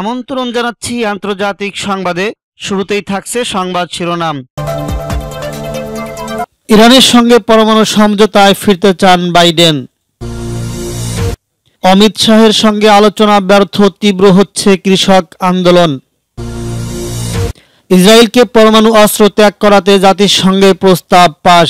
আমন্ত্রণ জানাচ্ছি আন্তর্জাতিক সংবাদে শুরুতেই থাকছে সংবাদ শিরোনাম ইরানের সঙ্গে পরমাণু সমঝোতায় ফিরতে চান বাইডেন অমিত শাহের সঙ্গে আলোচনা ব্যর্থ তীব্র হচ্ছে কৃষক আন্দোলন ইসরায়েলকে পরমাণু অস্ত্র ত্যাগ করাতে জাতিসংঘে প্রস্তাব পাশ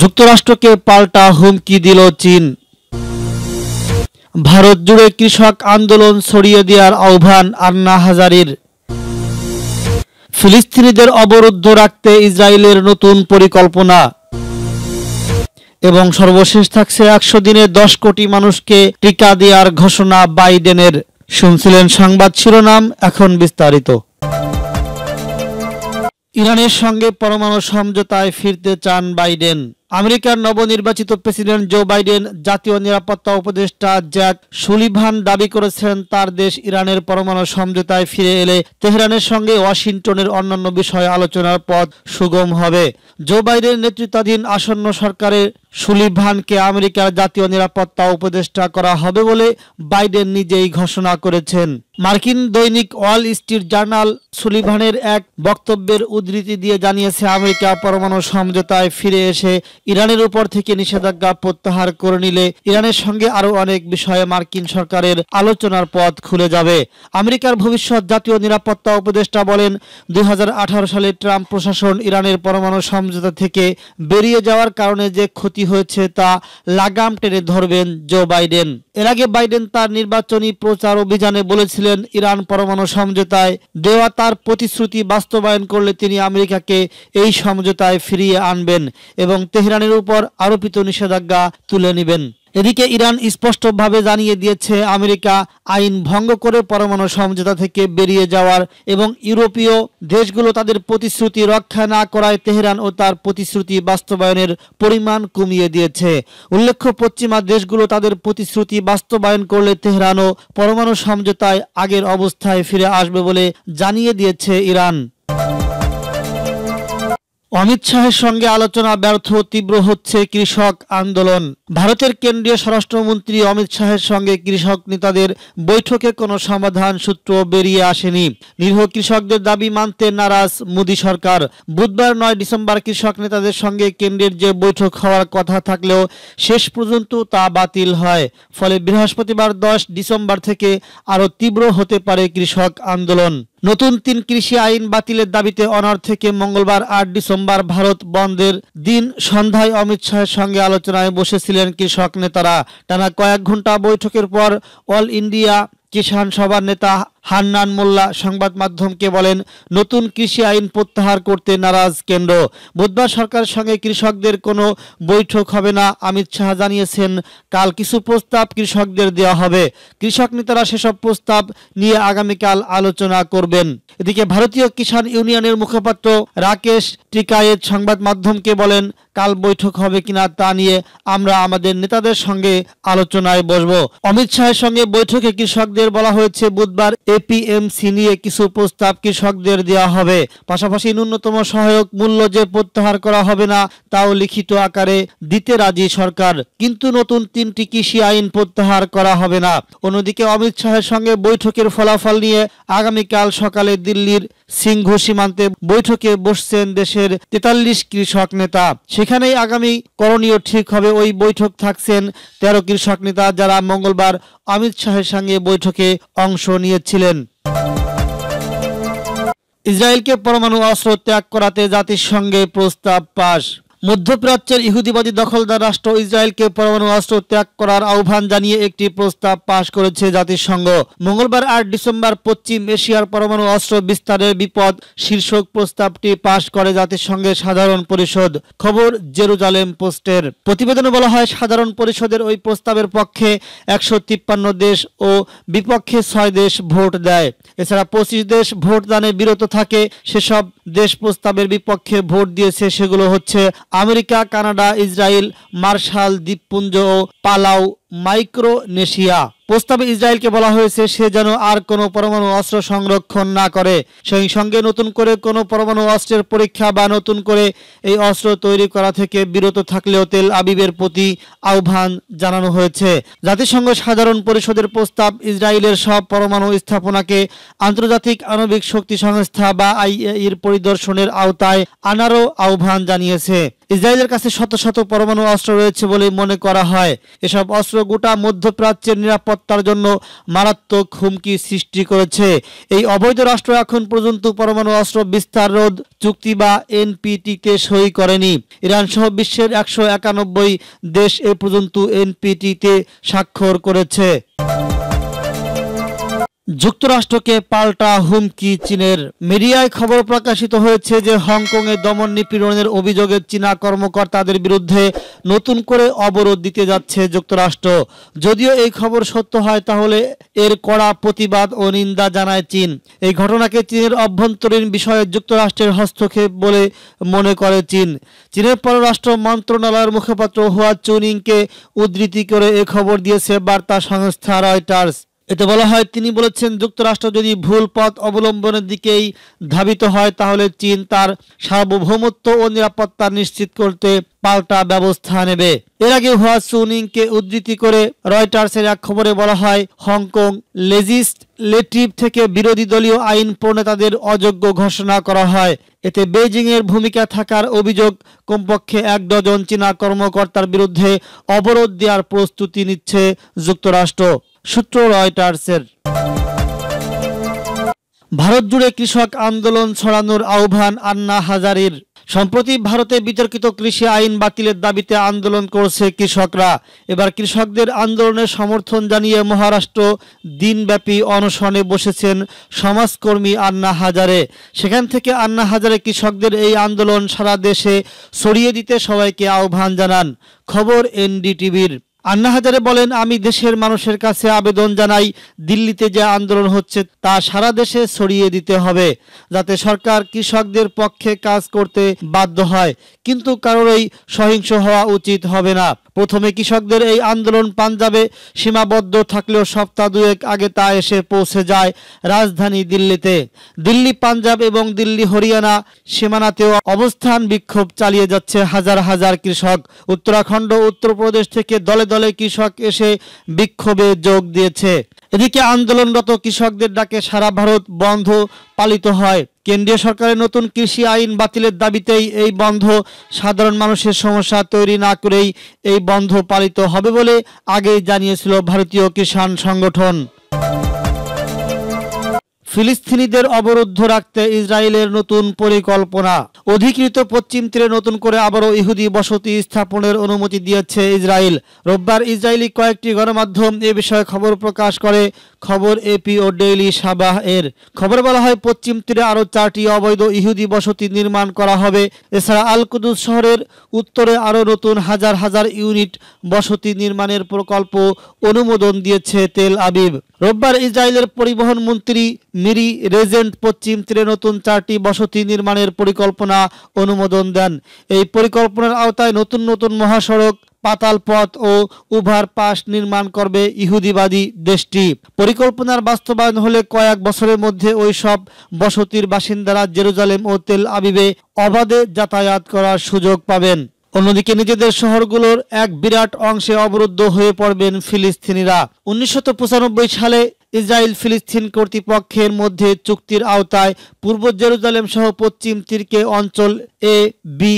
যুক্তরাষ্ট্রকে পাল্টা হুমকি দিল চীন ভারত জুড়ে কৃষক আন্দোলন ছড়িয়ে দেওয়ার আহ্বান আন্না হাজারির ফিলিস্তিনিদের অবরুদ্ধ রাখতে ইসরায়েলের নতুন পরিকল্পনা এবং সর্বশেষ থাকছে একশো দিনে দশ কোটি মানুষকে টিকা দেওয়ার ঘোষণা বাইডেনের শুনছিলেন সংবাদ শিরোনাম এখন বিস্তারিত ইরানের সঙ্গে পরমাণু সমঝোতায় ফিরতে চান বাইডেন আমেরিকার নবনির্বাচিত প্রেসিডেন্ট জো বাইডেন জাতীয় নিরাপত্তা উপদেষ্টা জ্যাক সুলিভান দাবি করেছেন তার দেশ ইরানের পরমাণু সমঝোতায় ফিরে এলে তেহরানের সঙ্গে ওয়াশিংটনের অন্যান্য বিষয়ে আলোচনার পথ সুগম হবে জো বাইডেন নেতৃত্বাধীন আসন্ন সরকারের সুলিভানকে আমেরিকার জাতীয় নিরাপত্তা উপদেষ্টা করা হবে বলে বাইডেন নিজেই ঘোষণা করেছেন মার্কিন দৈনিক ওয়াল স্ট্রিট জার্নাল সুলিভানের এক বক্তব্যের উদ্ধৃতি দিয়ে জানিয়েছে আমেরিকা পরমাণু সমঝোতায় ফিরে এসে ইরানের উপর থেকে নিষেধাজ্ঞা প্রত্যাহার করে নিলে ইরানের সঙ্গে আরও অনেক বিষয়ে মার্কিন সরকারের আলোচনার পথ খুলে যাবে আমেরিকার ভবিষ্যৎ জাতীয় নিরাপত্তা উপদেষ্টা বলেন দুই সালে ট্রাম্প প্রশাসন ইরানের পরমাণু সমঝোতা থেকে বেরিয়ে যাওয়ার কারণে যে ক্ষতি হয়েছে তা লাগাম টেনে ধরবেন জো বাইডেন এর আগে বাইডেন তার নির্বাচনী প্রচার অভিযানে বলেছিলেন ইরান পরমাণু সমঝোতায় দেওয়া তার প্রতিশ্রুতি বাস্তবায়ন করলে তিনি আমেরিকাকে এই সমঝোতায় ফিরিয়ে আনবেন এবং তেহরানের উপর আরোপিত নিষেধাজ্ঞা তুলে নেবেন এদিকে ইরান স্পষ্টভাবে জানিয়ে দিয়েছে আমেরিকা আইন ভঙ্গ করে পরমাণু সমঝোতা থেকে বেরিয়ে যাওয়ার এবং ইউরোপীয় দেশগুলো তাদের প্রতিশ্রুতি রক্ষা না করায় তেহরান ও তার প্রতিশ্রুতি বাস্তবায়নের পরিমাণ কমিয়ে দিয়েছে উল্লেখ্য পশ্চিমা দেশগুলো তাদের প্রতিশ্রুতি বাস্তবায়ন করলে তেহরানও পরমাণু সমঝোতায় আগের অবস্থায় ফিরে আসবে বলে জানিয়ে দিয়েছে ইরান অমিত শাহের সঙ্গে আলোচনা ব্যর্থ তীব্র হচ্ছে কৃষক আন্দোলন ভারতের কেন্দ্রীয় স্বরাষ্ট্রমন্ত্রী অমিত শাহের সঙ্গে কৃষক নেতাদের বৈঠকে কোনো সমাধান সূত্র বেরিয়ে আসেনি নিরীহ কৃষকদের দাবি মানতে নারাজ মোদী সরকার বুধবার নয় ডিসেম্বর কৃষক নেতাদের সঙ্গে কেন্দ্রের যে বৈঠক হওয়ার কথা থাকলেও শেষ পর্যন্ত তা বাতিল হয় ফলে বৃহস্পতিবার দশ ডিসেম্বর থেকে আরও তীব্র হতে পারে কৃষক আন্দোলন নতুন তিন কৃষি আইন বাতিলের দাবিতে অনার থেকে মঙ্গলবার আট ডিসেম্বর ভারত বন্ধের দিন সন্ধ্যায় অমিত শাহের সঙ্গে আলোচনায় বসেছিলেন কৃষক নেতারা টানা কয়েক ঘন্টা বৈঠকের পর অল ইন্ডিয়া কিষাণ সভার নেতা হান্নান মোল্লা সংবাদ মাধ্যমকে বলেন নতুন কৃষি আইন প্রত্যাহার করতে নারাজ কেন্দ্র বুধবার সরকারের সঙ্গে কৃষকদের কোনো বৈঠক হবে না অমিত শাহ জানিয়েছেন কাল কিছু প্রস্তাব কৃষকদের দেওয়া হবে কৃষক নেতারা সেসব প্রস্তাব নিয়ে আগামীকাল আলোচনা করবেন এদিকে ভারতীয় কিষাণ ইউনিয়নের মুখপাত্র রাকেশ টিকায়েত সংবাদ মাধ্যমকে বলেন কাল বৈঠক হবে কিনা তা নিয়ে আমরা আমাদের নেতাদের সঙ্গে আলোচনায় বসব অমিত শাহের সঙ্গে বৈঠকে কৃষকদের বলা হয়েছে বুধবার এপিএমসি নিয়ে কিছু প্রস্তাব কৃষকদের দেওয়া হবে পাশাপাশি ন্যূনতম সহায়ক মূল্য যে প্রত্যাহার করা হবে না তাও লিখিত আকারে দিতে রাজি সরকার কিন্তু নতুন তিনটি কৃষি আইন প্রত্যাহার করা হবে না অন্যদিকে অমিত শাহের সঙ্গে বৈঠকের ফলাফল নিয়ে আগামীকাল সকালে দিল্লির সিংহ সীমান্তে বৈঠকে বসছেন দেশের তেতাল্লিশ কৃষক নেতা সেখানেই আগামী করণীয় ঠিক হবে ওই বৈঠক থাকছেন তেরো কৃষক নেতা যারা মঙ্গলবার অমিত শাহের সঙ্গে বৈঠকে অংশ নিয়েছিলেন ইসরায়েলকে পরমাণু অস্ত্র ত্যাগ করাতে জাতির প্রস্তাব পাশ মধ্যপ্রাচ্যের ইহুদিবাদী দখলদার রাষ্ট্র ইসরায়েলকে পরমাণু অস্ত্র ত্যাগ করার আহ্বান জানিয়ে একটি প্রস্তাব পাশ করেছে জাতিসংঘ মঙ্গলবার আট ডিসেম্বর পশ্চিম এশিয়ার পরমাণু অস্ত্র বিস্তারের বিপদ শীর্ষক প্রস্তাবটি পাশ করে জাতিসংঘের সাধারণ পরিষদ খবর জেরুজালেম পোস্টের প্রতিবেদনে বলা হয় সাধারণ পরিষদের ওই প্রস্তাবের পক্ষে একশো তিপ্পান্ন দেশ ও বিপক্ষে ছয় দেশ ভোট দেয় এছাড়া পঁচিশ দেশ ভোট দানে বিরত থাকে সেসব দেশ প্রস্তাবের বিপক্ষে ভোট দিয়েছে সেগুলো হচ্ছে আমেরিকা কানাডা ইসরায়েল মার্শাল দ্বীপপুঞ্জ ও পালাউ মাইক্রোনেশিয়া প্রস্তাবে ইসরায়েলকে বলা হয়েছে সে যেন আর কোনো পরমাণু অস্ত্র সংরক্ষণ না করে সেই সঙ্গে নতুন করে কোনো পরমাণু অস্ত্রের পরীক্ষা বা নতুন করে এই অস্ত্র তৈরি করা থেকে বিরত থাকলেও তেল আবিবের প্রতি আহ্বান জানানো হয়েছে জাতিসংঘ সাধারণ পরিষদের প্রস্তাব ইসরায়েলের সব পরমাণু স্থাপনাকে আন্তর্জাতিক আণবিক শক্তি সংস্থা বা আইএ এর পরিদর্শনের আওতায় আনারও আহ্বান জানিয়েছে ইসরায়েলের কাছে শত শত পরমাণু অস্ত্র রয়েছে বলে মনে করা হয় এসব অস্ত্র গোটা মধ্যপ্রাচ্যের নিরাপত্তার জন্য মারাত্মক হুমকি সৃষ্টি করেছে এই অবৈধ রাষ্ট্র এখন পর্যন্ত পরমাণু অস্ত্র বিস্তার রোধ চুক্তি বা এনপিটিকে সই করেনি ইরান সহ বিশ্বের একশো একানব্বই দেশ এ পর্যন্ত এনপিটিতে স্বাক্ষর করেছে যুক্তরাষ্ট্রকে পাল্টা হুমকি চীনের মিডিয়ায় খবর প্রকাশিত হয়েছে যে হংকংয়ে দমন নিপীড়নের অভিযোগে চীনা কর্মকর্তাদের বিরুদ্ধে নতুন করে অবরোধ দিতে যাচ্ছে যুক্তরাষ্ট্র যদিও এই খবর সত্য হয় তাহলে এর কড়া প্রতিবাদ ও নিন্দা জানায় চীন এই ঘটনাকে চীনের অভ্যন্তরীণ বিষয়ে যুক্তরাষ্ট্রের হস্তক্ষেপ বলে মনে করে চীন চীনের পররাষ্ট্র মন্ত্রণালয়ের মুখপাত্র হুয়া চুনিংকে উদ্ধৃতি করে এ খবর দিয়েছে বার্তা সংস্থা রয়টার্স এতে বলা হয় তিনি বলেছেন যুক্তরাষ্ট্র যদি ভুল পথ অবলম্বনের দিকেই ধাবিত হয় তাহলে চীন তার সার্বভৌমত্ব ও নিরাপত্তা নিশ্চিত করতে পাল্টা ব্যবস্থা নেবে এর আগে হুয়া সুনিংকে উদ্ধৃতি করে রয়টার্সের এক খবরে বলা হয় হংকং লেটিভ থেকে বিরোধী দলীয় আইন প্রণেতাদের অযোগ্য ঘোষণা করা হয় এতে বেজিংয়ের ভূমিকা থাকার অভিযোগ কমপক্ষে এক ডজন চীনা কর্মকর্তার বিরুদ্ধে অবরোধ দেওয়ার প্রস্তুতি নিচ্ছে যুক্তরাষ্ট্র সূত্র রয়টার্সের ভারত জুড়ে কৃষক আন্দোলন ছড়ানোর আহ্বান আন্না হাজারির সম্প্রতি ভারতে বিতর্কিত কৃষি আইন বাতিলের দাবিতে আন্দোলন করছে কৃষকরা এবার কৃষকদের আন্দোলনের সমর্থন জানিয়ে মহারাষ্ট্র দিনব্যাপী অনশনে বসেছেন সমাজকর্মী আন্না হাজারে সেখান থেকে আন্না হাজারে কৃষকদের এই আন্দোলন সারা দেশে ছড়িয়ে দিতে সবাইকে আহ্বান জানান খবর এনডিটিভির আন্না হাজারে বলেন আমি দেশের মানুষের কাছে আবেদন জানাই দিল্লিতে যে আন্দোলন হচ্ছে তা সারা দেশে ছড়িয়ে দিতে হবে যাতে সরকার কৃষকদের পক্ষে কাজ করতে বাধ্য হয় কিন্তু কারোরই সহিংস হওয়া উচিত হবে না প্রথমে কৃষকদের এই আন্দোলন পাঞ্জাবে সীমাবদ্ধ থাকলেও সপ্তাহ দুয়েক আগে তা এসে পৌঁছে যায় রাজধানী দিল্লিতে দিল্লি পাঞ্জাব এবং দিল্লি হরিয়ানা সীমানাতেও অবস্থান বিক্ষোভ চালিয়ে যাচ্ছে হাজার হাজার কৃষক উত্তরাখণ্ড উত্তরপ্রদেশ থেকে দলে দলে কৃষক এসে বিক্ষোভে যোগ দিয়েছে এদিকে আন্দোলনরত কৃষকদের ডাকে সারা ভারত বন্ধ পালিত হয় কেন্দ্রীয় সরকারের নতুন কৃষি আইন বাতিলের দাবিতেই এই বন্ধ সাধারণ মানুষের সমস্যা তৈরি না করেই এই বন্ধ পালিত হবে বলে আগেই জানিয়েছিল ভারতীয় কিষাণ সংগঠন ফিলিস্তিনিদের অবরুদ্ধ রাখতে ইসরায়েলের নতুন পরিকল্পনা অধিকৃত পশ্চিম তীরে নতুন করে আবারও ইহুদি বসতি স্থাপনের অনুমতি দিয়েছে ইসরায়েল রোববার ইসরায়েলি কয়েকটি গণমাধ্যম এ বিষয়ে খবর প্রকাশ করে খবর এপি ও ডেইলি সাবাহ এর খবর বলা হয় পশ্চিম তীরে আরও চারটি অবৈধ ইহুদি বসতি নির্মাণ করা হবে এছাড়া আল শহরের উত্তরে আরও নতুন হাজার হাজার ইউনিট বসতি নির্মাণের প্রকল্প অনুমোদন দিয়েছে তেল আবিব রোববার ইসরায়েলের পরিবহন মন্ত্রী মিরি রেজেন্ট পশ্চিম তীরে নতুন চারটি বসতি নির্মাণের পরিকল্পনা অনুমোদন দেন এই পরিকল্পনার আওতায় নতুন নতুন মহাসড়ক পাতাল পথ ও উভার পাস নির্মাণ করবে ইহুদিবাদী দেশটি পরিকল্পনার বাস্তবায়ন হলে কয়েক বছরের মধ্যে ওই সব বসতির বাসিন্দারা জেরুজালেম ও তেল আবিবে অবাধে যাতায়াত করার সুযোগ পাবেন অন্যদিকে নিজেদের শহরগুলোর এক বিরাট অংশে অবরুদ্ধ হয়ে পড়বেন ফিলিস্তিনিরা উনিশশো সালে ইসরায়েল ফিলিস্তিন কর্তৃপক্ষের মধ্যে চুক্তির আওতায় পূর্ব জেরুজালেম সহ পশ্চিম তীরকে অঞ্চল এ বি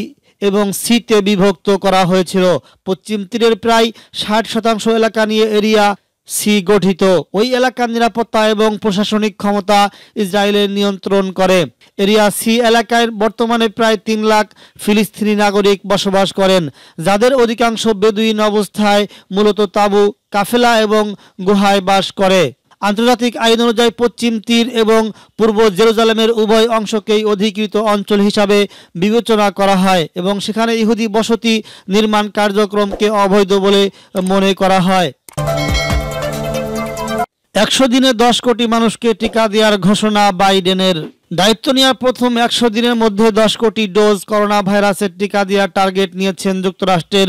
এবং সিতে বিভক্ত করা হয়েছিল পশ্চিম তীরের প্রায় ষাট শতাংশ এলাকা নিয়ে এরিয়া সি গঠিত ওই এলাকার নিরাপত্তা এবং প্রশাসনিক ক্ষমতা ইসরায়েলের নিয়ন্ত্রণ করে এরিয়া সি এলাকায় বর্তমানে প্রায় তিন লাখ ফিলিস্তিনি নাগরিক বসবাস করেন যাদের অধিকাংশ বেদুইন অবস্থায় মূলত তাবু কাফেলা এবং গুহায় বাস করে আন্তর্জাতিক আইন অনুযায়ী পশ্চিম তীর এবং পূর্ব জেরুজালেমের উভয় অংশকেই অধিকৃত অঞ্চল হিসাবে বিবেচনা করা হয় এবং সেখানে ইহুদি বসতি নির্মাণ কার্যক্রমকে অবৈধ বলে মনে করা হয় একশো দিনে দশ কোটি মানুষকে টিকা দেওয়ার ঘোষণা বাইডেনের দায়িত্ব নেওয়ার প্রথম একশো দিনের মধ্যে দশ কোটি ডোজ করোনা ভাইরাসের টিকা দেওয়ার টার্গেট নিয়েছেন যুক্তরাষ্ট্রের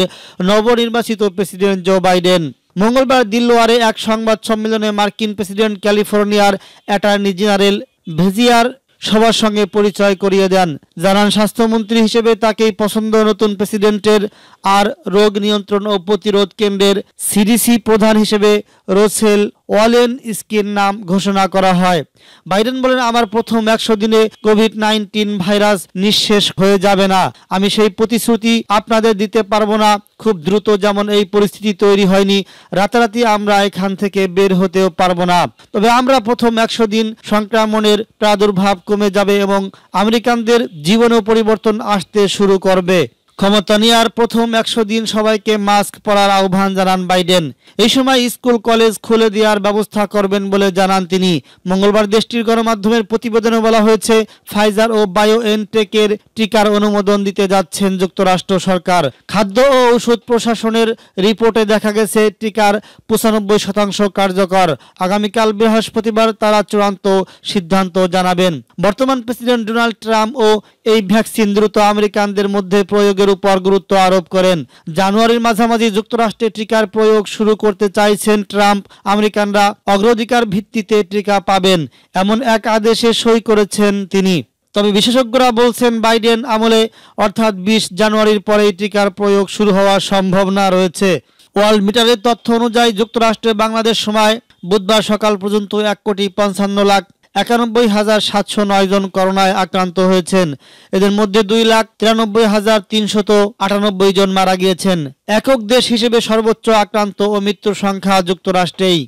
নবনির্বাচিত প্রেসিডেন্ট জো বাইডেন মঙ্গলবার দিল্লোয়ারে এক সংবাদ সম্মেলনে মার্কিন প্রেসিডেন্ট ক্যালিফোর্নিয়ার অ্যাটর্নি জেনারেল ভেজিয়ার সবার সঙ্গে পরিচয় করিয়ে দেন জানান স্বাস্থ্যমন্ত্রী হিসেবে তাকেই পছন্দ নতুন প্রেসিডেন্টের আর রোগ নিয়ন্ত্রণ ও প্রতিরোধ কেন্দ্রের সিডিসি প্রধান হিসেবে রোসেল ওয়ালেন স্কিন নাম ঘোষণা করা হয় বাইডেন বলেন আমার প্রথম একশো দিনে কোভিড নাইন্টিন ভাইরাস নিঃশেষ হয়ে যাবে না আমি সেই প্রতিশ্রুতি আপনাদের দিতে পারবো না খুব দ্রুত যেমন এই পরিস্থিতি তৈরি হয়নি রাতারাতি আমরা এখান থেকে বের হতেও পারবো না তবে আমরা প্রথম একশো দিন সংক্রমণের প্রাদুর্ভাব কমে যাবে এবং আমেরিকানদের জীবনেও পরিবর্তন আসতে শুরু করবে ক্ষমতা নেওয়ার প্রথম একশো দিন সবাইকে মাস্ক পরার আহ্বান জানান বাইডেন এই সময় স্কুল কলেজ খুলে দেওয়ার ব্যবস্থা করবেন বলে জানান তিনি মঙ্গলবার দেশটির গণমাধ্যমের প্রতিবেদনে বলা হয়েছে ফাইজার ও বায়ো এনটেকের টিকার অনুমোদন দিতে যাচ্ছেন যুক্তরাষ্ট্র সরকার খাদ্য ও ঔষধ প্রশাসনের রিপোর্টে দেখা গেছে টিকার পঁচানব্বই শতাংশ কার্যকর আগামীকাল বৃহস্পতিবার তারা চূড়ান্ত সিদ্ধান্ত জানাবেন বর্তমান প্রেসিডেন্ট ডোনাল্ড ট্রাম্প ও এই ভ্যাকসিন দ্রুত আমেরিকানদের মধ্যে প্রয়োগের প্রয়োগের উপর গুরুত্ব আরোপ করেন জানুয়ারির মাঝামাঝি যুক্তরাষ্ট্রে টিকার প্রয়োগ শুরু করতে চাইছেন ট্রাম্প আমেরিকানরা অগ্রাধিকার ভিত্তিতে টিকা পাবেন এমন এক আদেশে সই করেছেন তিনি তবে বিশেষজ্ঞরা বলছেন বাইডেন আমলে অর্থাৎ বিশ জানুয়ারির পরেই টিকার প্রয়োগ শুরু হওয়ার সম্ভাবনা রয়েছে ওয়ার্ল্ড মিটারের তথ্য অনুযায়ী যুক্তরাষ্ট্রে বাংলাদেশ সময় বুধবার সকাল পর্যন্ত এক কোটি পঞ্চান্ন লাখ একানব্বই হাজার সাতশো নয় জন করোনায় আক্রান্ত হয়েছেন এদের মধ্যে দুই লাখ তিরানব্বই হাজার তিনশত আটানব্বই জন মারা গিয়েছেন একক দেশ হিসেবে সর্বোচ্চ আক্রান্ত ও মৃত্যুর সংখ্যা যুক্তরাষ্ট্রেই